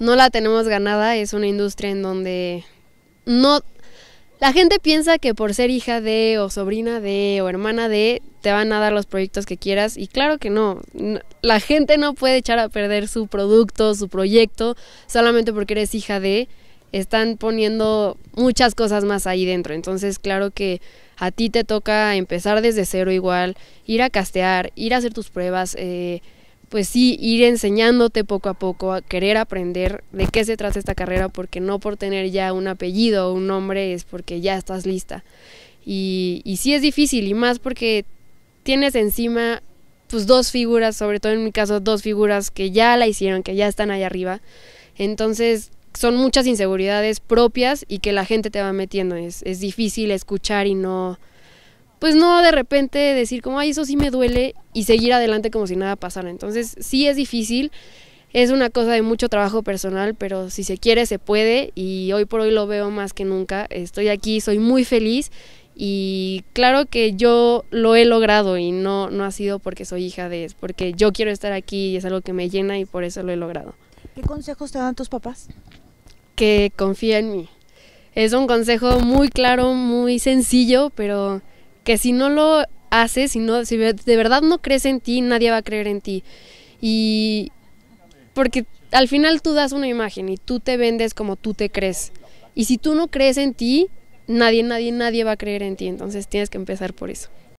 no la tenemos ganada, es una industria en donde no... La gente piensa que por ser hija de o sobrina de o hermana de te van a dar los proyectos que quieras y claro que no. La gente no puede echar a perder su producto, su proyecto, solamente porque eres hija de. Están poniendo muchas cosas más ahí dentro. Entonces claro que a ti te toca empezar desde cero igual, ir a castear, ir a hacer tus pruebas. Eh, pues sí, ir enseñándote poco a poco a querer aprender de qué se trata esta carrera, porque no por tener ya un apellido o un nombre es porque ya estás lista. Y, sí es difícil, y más porque tienes encima pues dos figuras, sobre todo en mi caso dos figuras que ya la hicieron, que ya están allá arriba. Entonces son muchas inseguridades propias y que la gente te va metiendo. es difícil escuchar y no, pues no de repente decir como, ay, eso sí me duele y seguir adelante como si nada pasara. Entonces sí es difícil, es una cosa de mucho trabajo personal, pero si se quiere se puede y hoy por hoy lo veo más que nunca. Estoy aquí, soy muy feliz y claro que yo lo he logrado y no, no ha sido porque soy hija de, es porque yo quiero estar aquí y es algo que me llena y por eso lo he logrado. ¿Qué consejos te dan tus papás? Que confía en mí. Es un consejo muy claro, muy sencillo, pero que si no lo haces, si, no, si de verdad no crees en ti, nadie va a creer en ti. Y porque al final tú das una imagen y tú te vendes como tú te crees. Y si tú no crees en ti, nadie, nadie, nadie va a creer en ti. Entonces tienes que empezar por eso.